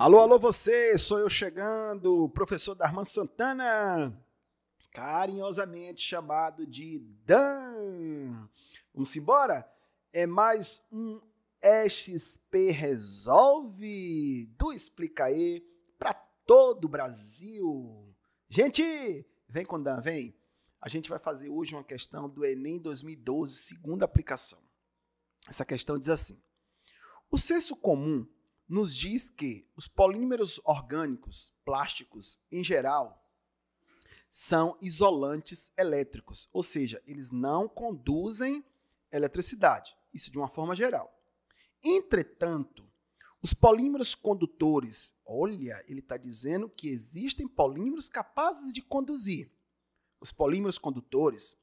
Alô, alô você, sou eu chegando, professor Darman Santana, carinhosamente chamado de Dan. Vamos embora? É mais um XP Resolve do Explica E para todo o Brasil. Gente, vem com Dan, vem. A gente vai fazer hoje uma questão do Enem 2012, segunda aplicação. Essa questão diz assim: O senso comum nos diz que os polímeros orgânicos, plásticos em geral, são isolantes elétricos, ou seja, eles não conduzem eletricidade, isso de uma forma geral. Entretanto, os polímeros condutores, olha, ele está dizendo que existem polímeros capazes de conduzir. Os polímeros condutores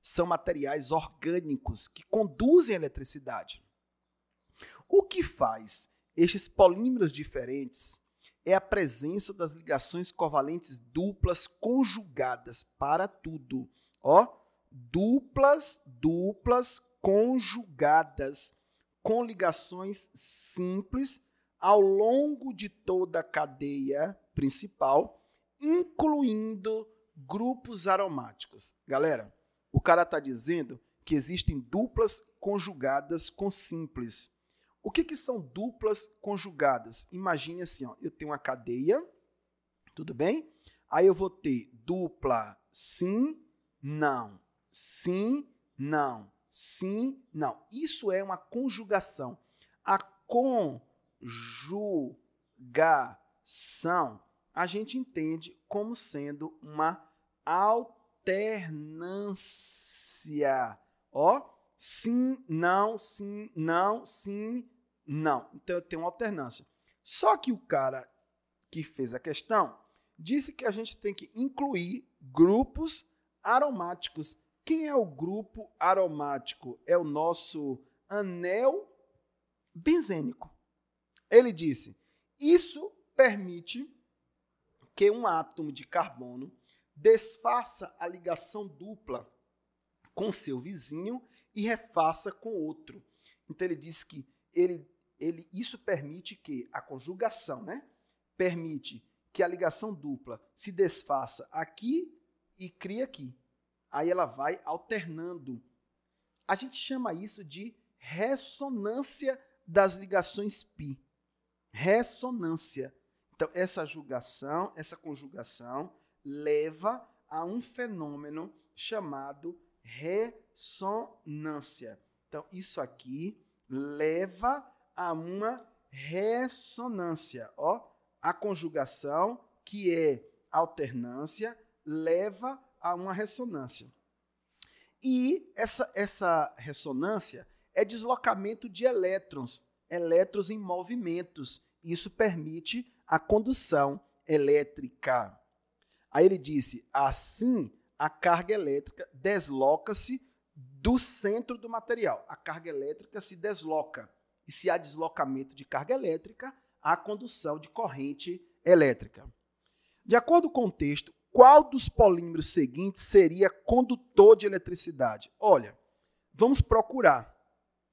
são materiais orgânicos que conduzem eletricidade. O que faz estes polímeros diferentes é a presença das ligações covalentes duplas conjugadas para tudo. Ó, duplas, duplas conjugadas com ligações simples ao longo de toda a cadeia principal, incluindo grupos aromáticos. Galera, o cara está dizendo que existem duplas conjugadas com simples. O que, que são duplas conjugadas? Imagine assim, ó, eu tenho uma cadeia, tudo bem? Aí eu vou ter dupla sim, não, sim, não, sim, não. Isso é uma conjugação. A conjugação a gente entende como sendo uma alternância. Ó, sim, não, sim, não, sim, não. Então eu tenho uma alternância. Só que o cara que fez a questão disse que a gente tem que incluir grupos aromáticos. Quem é o grupo aromático? É o nosso anel benzênico. Ele disse: isso permite que um átomo de carbono desfaça a ligação dupla com seu vizinho e refaça com outro. Então ele disse que ele ele, isso permite que a conjugação, né? Permite que a ligação dupla se desfaça aqui e cria aqui. Aí ela vai alternando. A gente chama isso de ressonância das ligações pi. Ressonância. Então, essa julgação, essa conjugação leva a um fenômeno chamado ressonância. Então, isso aqui leva a uma ressonância. Ó, a conjugação, que é alternância, leva a uma ressonância. E essa, essa ressonância é deslocamento de elétrons, elétrons em movimentos. Isso permite a condução elétrica. Aí ele disse: assim a carga elétrica desloca-se do centro do material. A carga elétrica se desloca. E se há deslocamento de carga elétrica, há condução de corrente elétrica. De acordo com o texto, qual dos polímeros seguintes seria condutor de eletricidade? Olha, vamos procurar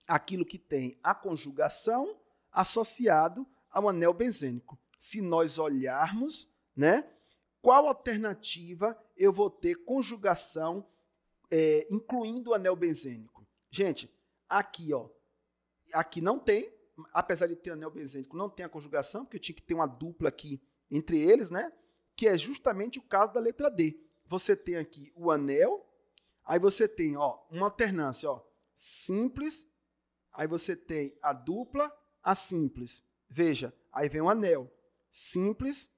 aquilo que tem a conjugação associado ao anel benzênico. Se nós olharmos, né, qual alternativa eu vou ter conjugação é, incluindo o anel benzênico? Gente, aqui ó, Aqui não tem, apesar de ter anel benzênico, não tem a conjugação, porque tinha que ter uma dupla aqui entre eles, né? Que é justamente o caso da letra D. Você tem aqui o anel, aí você tem ó, uma alternância, ó, simples, aí você tem a dupla, a simples. Veja, aí vem um anel, simples,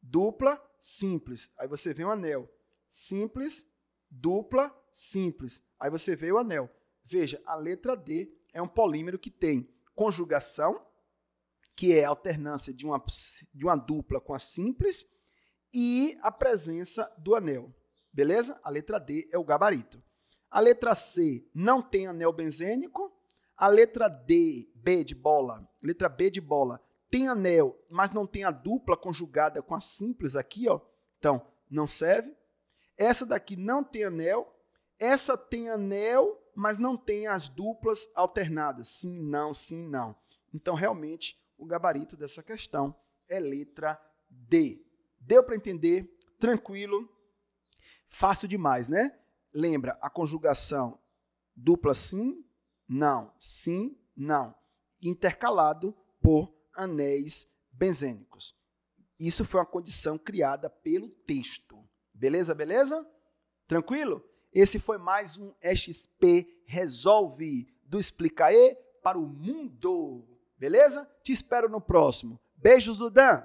dupla, simples. Aí você vê um anel, simples, dupla, simples. Aí você vê o anel. Veja, a letra D é um polímero que tem conjugação, que é a alternância de uma, de uma dupla com a simples, e a presença do anel. Beleza? A letra D é o gabarito. A letra C não tem anel benzênico. A letra D, B de bola, letra B de bola, tem anel, mas não tem a dupla conjugada com a simples aqui, ó. Então, não serve. Essa daqui não tem anel. Essa tem anel, mas não tem as duplas alternadas. Sim, não, sim, não. Então, realmente, o gabarito dessa questão é letra D. Deu para entender? Tranquilo? Fácil demais, né? Lembra a conjugação dupla sim, não, sim, não, intercalado por anéis benzênicos. Isso foi uma condição criada pelo texto. Beleza, beleza? Tranquilo? Esse foi mais um XP Resolve do Explicaê para o mundo. Beleza? Te espero no próximo. Beijos do Dan.